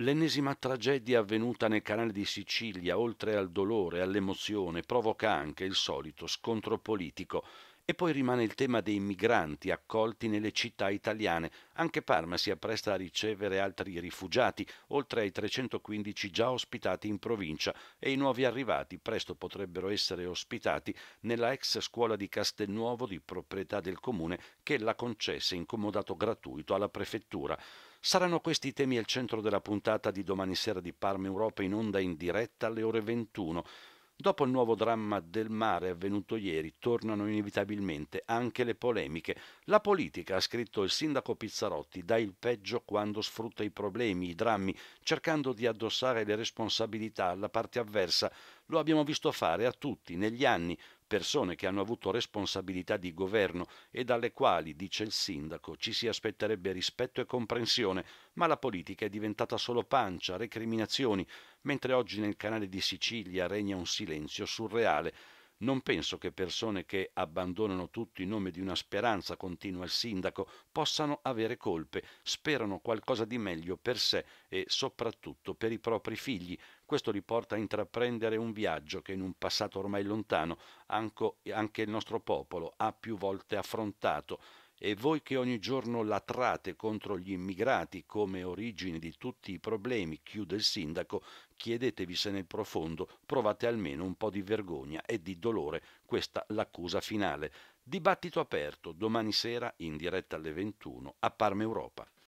L'ennesima tragedia avvenuta nel canale di Sicilia, oltre al dolore e all'emozione, provoca anche il solito scontro politico. E poi rimane il tema dei migranti accolti nelle città italiane. Anche Parma si appresta a ricevere altri rifugiati, oltre ai 315 già ospitati in provincia, e i nuovi arrivati presto potrebbero essere ospitati nella ex scuola di Castelnuovo di proprietà del comune che la concesse in comodato gratuito alla prefettura. Saranno questi i temi al centro della puntata di domani sera di Parma Europa in onda in diretta alle ore 21. Dopo il nuovo dramma del mare avvenuto ieri, tornano inevitabilmente anche le polemiche. La politica, ha scritto il sindaco Pizzarotti, dà il peggio quando sfrutta i problemi, i drammi, cercando di addossare le responsabilità alla parte avversa, lo abbiamo visto fare a tutti negli anni, persone che hanno avuto responsabilità di governo e dalle quali, dice il sindaco, ci si aspetterebbe rispetto e comprensione, ma la politica è diventata solo pancia, recriminazioni, mentre oggi nel canale di Sicilia regna un silenzio surreale non penso che persone che abbandonano tutto in nome di una speranza, continua il sindaco, possano avere colpe. Sperano qualcosa di meglio per sé e soprattutto per i propri figli. Questo li porta a intraprendere un viaggio che in un passato ormai lontano anche il nostro popolo ha più volte affrontato e voi che ogni giorno latrate contro gli immigrati come origine di tutti i problemi, chiude il sindaco, chiedetevi se nel profondo provate almeno un po' di vergogna e di dolore, questa l'accusa finale. Dibattito aperto domani sera in diretta alle 21 a Parma Europa.